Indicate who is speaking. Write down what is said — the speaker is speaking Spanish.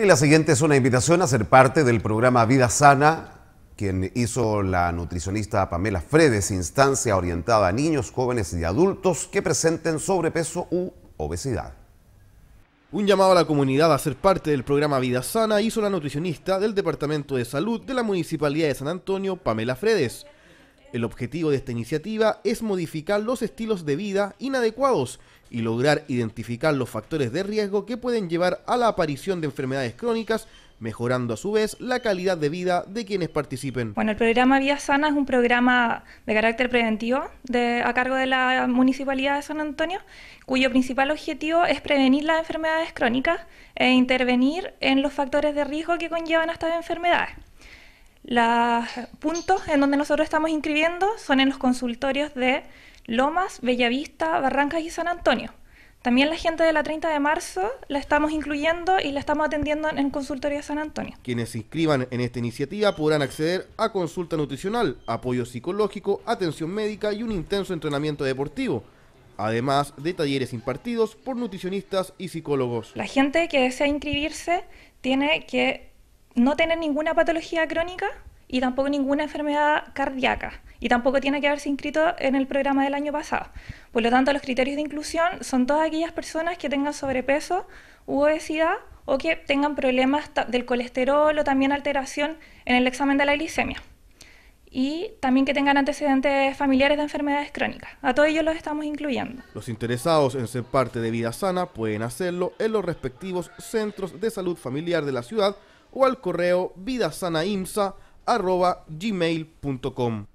Speaker 1: y la siguiente es una invitación a ser parte del programa Vida Sana, quien hizo la nutricionista Pamela Fredes, instancia orientada a niños, jóvenes y adultos que presenten sobrepeso u obesidad. Un llamado a la comunidad a ser parte del programa Vida Sana hizo la nutricionista del Departamento de Salud de la Municipalidad de San Antonio, Pamela Fredes, el objetivo de esta iniciativa es modificar los estilos de vida inadecuados y lograr identificar los factores de riesgo que pueden llevar a la aparición de enfermedades crónicas mejorando a su vez la calidad de vida de quienes participen.
Speaker 2: Bueno, el programa Vía Sana es un programa de carácter preventivo a cargo de la Municipalidad de San Antonio, cuyo principal objetivo es prevenir las enfermedades crónicas e intervenir en los factores de riesgo que conllevan a estas enfermedades. Los puntos en donde nosotros estamos inscribiendo son en los consultorios de Lomas, Bellavista, Barrancas y San Antonio. También la gente de la 30 de marzo la estamos incluyendo y la estamos atendiendo en el consultorio de San Antonio.
Speaker 1: Quienes se inscriban en esta iniciativa podrán acceder a consulta nutricional, apoyo psicológico, atención médica y un intenso entrenamiento deportivo. Además de talleres impartidos por nutricionistas y psicólogos. La
Speaker 2: gente que desea inscribirse tiene que no tener ninguna patología crónica y tampoco ninguna enfermedad cardíaca y tampoco tiene que haberse inscrito en el programa del año pasado. Por lo tanto, los criterios de inclusión son todas aquellas personas que tengan sobrepeso u obesidad o que tengan problemas del colesterol o también alteración en el examen de la glicemia. Y también que tengan antecedentes familiares de enfermedades crónicas. A todos ellos los estamos incluyendo.
Speaker 1: Los interesados en ser parte de Vida Sana pueden hacerlo en los respectivos centros de salud familiar de la ciudad o al correo vidasanaimsa.gmail.com